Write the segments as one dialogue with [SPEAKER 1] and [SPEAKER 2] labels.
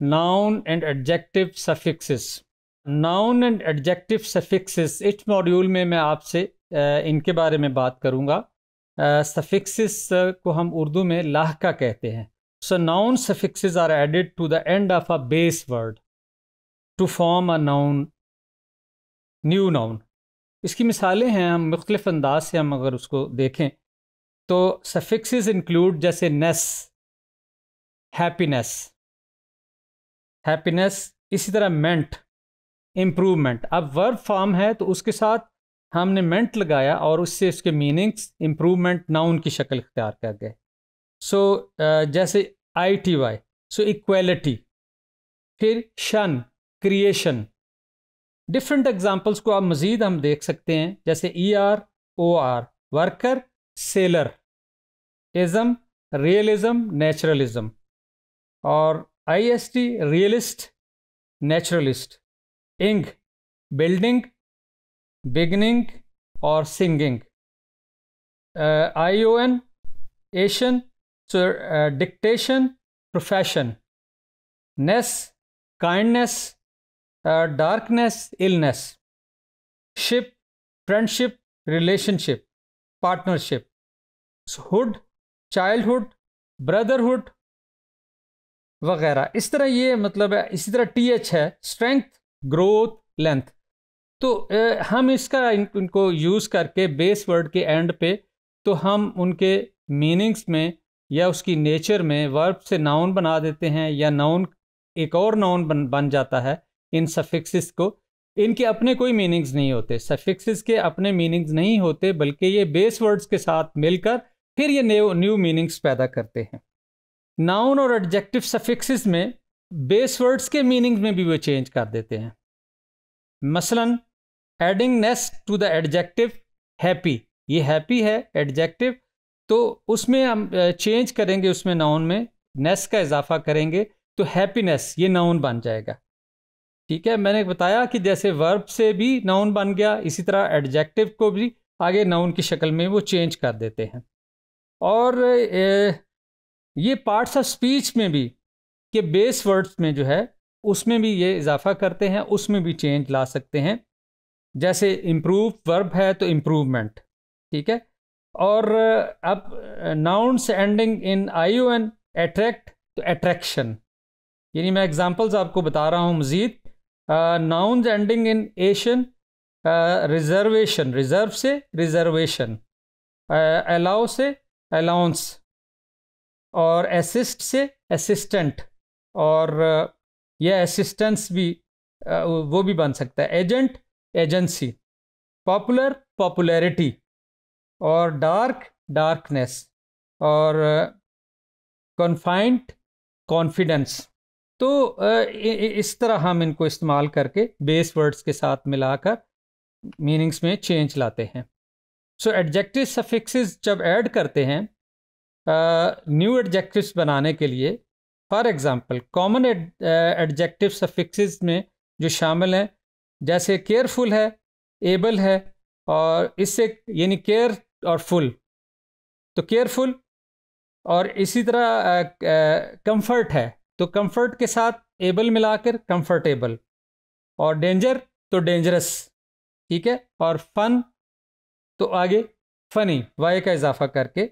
[SPEAKER 1] noun and adjective suffixes noun and adjective suffixes इस module में मैं आपसे इनके बारे में बात करूँगा सफिक्सिस को हम उर्दू में लाहका कहते हैं so noun suffix are added to the end of a base word to form a noun new noun इसकी मिसालें हैं हम मुख्तलिफ अंदाज से हम अगर उसको देखें
[SPEAKER 2] तो सफिक्स इंक्लूड जैसे नेस हैप्पीनेस हैप्पीनेस इसी तरह मेंट इम्प्रूवमेंट
[SPEAKER 1] अब वर्ब फॉर्म है तो उसके साथ हमने मेंट लगाया और उससे उसके मीनिंग्स इम्प्रूवमेंट नाउन की शक्ल इख्तियार कर गए सो so, जैसे I T Y so equality फिर शन क्रिएशन डिफरेंट एग्जांपल्स को आप मज़ीद हम देख सकते हैं जैसे E R O R worker
[SPEAKER 2] seller ism realism naturalism और IST realist, naturalist, ing building, beginning or singing,
[SPEAKER 1] uh, ION, Asian, so, uh, dictation, profession,
[SPEAKER 2] ness, kindness, uh, darkness, illness, ship, friendship, relationship, partnership, hood, childhood, brotherhood, वगैरह इस तरह ये मतलब इसी तरह T H है strength growth length
[SPEAKER 1] तो हम इसका इन, इनको यूज़ करके बेस वर्ड के एंड पे तो हम उनके मीनिंग्स में या उसकी नेचर में वर्ब से नाउन बना देते हैं या नाउन एक और नाउन बन बन जाता है इन सफिक्सिस को इनके अपने कोई मीनिंग्स नहीं होते सफिक्सिस के अपने मीनिंग्स नहीं होते बल्कि ये बेस वर्ड्स के साथ मिलकर फिर ये न्यू न्यू मीनिंग्स पैदा करते हैं नाउन और एडजेक्टिव सफिक्सिस में बेस वर्ड्स के मीनिंग में भी वो चेंज कर देते हैं मसलन adding ness to the adjective happy ये हैप्पी है एडजेक्टिव तो उसमें हम चेंज करेंगे उसमें नाउन में नेस का इजाफा करेंगे तो हैप्पीनेस ये नाउन बन जाएगा ठीक है मैंने बताया कि जैसे वर्ब से भी नाउन बन गया इसी तरह एडजेक्टिव को भी आगे नाउन की शक्ल में वो चेंज कर देते हैं और ये पार्ट्स ऑफ स्पीच में भी के बेस वर्ड्स में जो है उसमें भी ये इजाफा करते हैं उसमें भी चेंज ला सकते हैं जैसे इम्प्रूव वर्ब है तो इम्प्रूवमेंट ठीक है और अब nouns ending in I U N attract तो एट्रैक्शन यानी मैं एग्जांपल्स आपको बता रहा हूँ मज़ीद nouns ending in ation reservation reserve से रिजर्वेशन अलाउ से अलाउंस और असिस्ट से असिस्टेंट और uh, यह असिस्टेंस भी uh, वो भी बन सकता है एजेंट
[SPEAKER 2] एजेंसी पॉपुलर पॉपुलैरिटी और डार्क डार्कनेस और कॉन्फाइंड uh, कॉन्फिडेंस
[SPEAKER 1] तो इस तरह हम इनको इस्तेमाल करके बेस वर्ड्स के साथ मिलाकर मीनिंग्स में चेंज लाते हैं सो एडजेक्टिव सफिक्सेस जब ऐड करते हैं न्यू एडजेक्टिव्स बनाने के लिए for example common adjective suffixes में जो शामिल हैं जैसे केयरफुल है एबल है और इससे यानी केयर और फुल तो केयरफुल और इसी तरह कंफर्ट है तो कंफर्ट के साथ एबल मिलाकर कंफर्टेबल और डेंजर तो डेंजरस ठीक है और फन तो आगे फनी वाई का इजाफा करके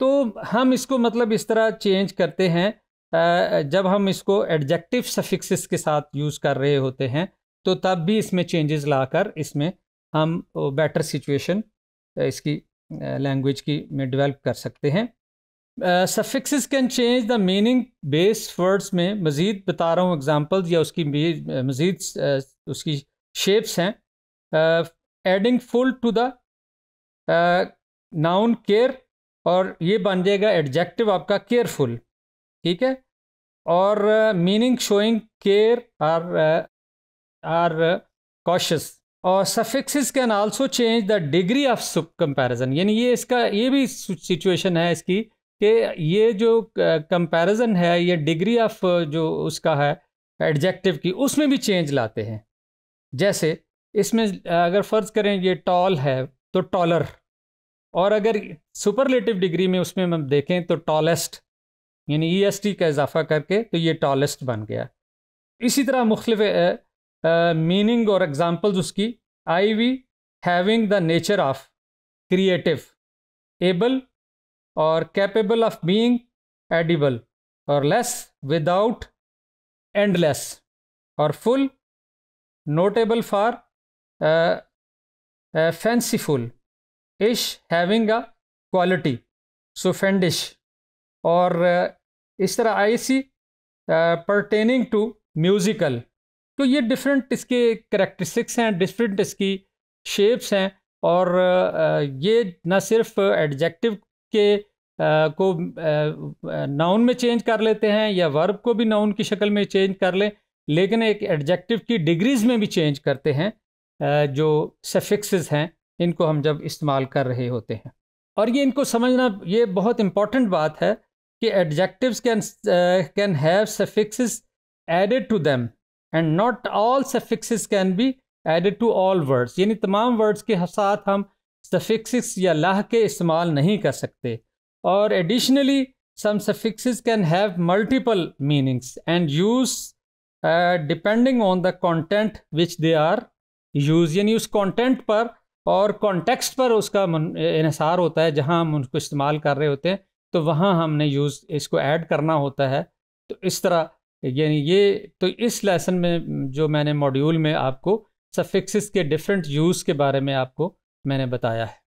[SPEAKER 1] तो हम इसको मतलब इस तरह चेंज करते हैं जब हम इसको एडजेक्टिव सफिक्सिस के साथ यूज़ कर रहे होते हैं तो तब भी इसमें चेंजेस लाकर इसमें हम बेटर सिचुएशन इसकी लैंग्वेज की में डेवलप कर सकते हैं suffixes can change the meaning base words में मज़ीद बता रहा हूँ एग्जांपल्स या उसकी मज़ीद उसकी शेप्स हैं adding full to the noun care और ये बन जाएगा एडजेक्टिव आपका केयरफुल ठीक है और meaning showing care or or cautious और suffixes can also change the degree of सुप कंपैरिजन यानी ये इसका ये भी सिचुएशन है इसकी कि ये जो कंपैरिजन uh, है ये डिग्री ऑफ uh, जो उसका है एडजेक्टिव की उसमें भी चेंज लाते हैं जैसे इसमें अगर फ़र्ज़ करें ये टॉल है तो टॉलर और अगर सुपरलेटिव डिग्री में उसमें हम देखें तो टॉलेस्ट यानी ई एस टी का इजाफा करके तो ये टॉलेस्ट बन गया इसी तरह मुख्तफ मीनिंग और एग्ज़ाम्पल्स उसकी I V having the nature of creative able
[SPEAKER 2] और कैपेबल ऑफ बीइंग एडिबल और लेस विदाउट एंडलेस और full notable for fanciful ish having a quality सुफेंडिश और uh, इस तरह I C
[SPEAKER 1] pertaining to musical तो ये डिफरेंट इसके करेक्टरिस्टिक्स हैं डिफरेंट इसकी शेप्स हैं और uh, uh, ये ना सिर्फ एडजेक्टिव के को नाउन में चेंज कर लेते हैं या वर्ब को भी नाउन की शक्ल में चेंज कर लें लेकिन एक एडजेक्टिव की डिग्रीज़ में भी चेंज करते हैं जो सफिक्सेस हैं इनको हम जब इस्तेमाल कर रहे होते हैं और ये इनको समझना ये बहुत इम्पॉर्टेंट बात है कि adjectives can can have suffix added to them and not all suffixes can be added to all words यानी तमाम वर्ड्स के साथ हम सफिक्स या लाह के इस्तेमाल नहीं कर सकते और additionally some suffixes can have multiple meanings and use depending on the content which they are use यानी उस कॉन्टेंट पर और कॉन्टेक्स्ट पर उसका इसार होता है जहाँ हम उनको इस्तेमाल कर रहे होते हैं तो वहाँ हमने यूज़ इसको ऐड करना होता है तो इस तरह यानी ये तो इस लेसन में जो मैंने मॉड्यूल में आपको सफिक्सिस के डिफरेंट यूज़ के बारे में आपको मैंने बताया है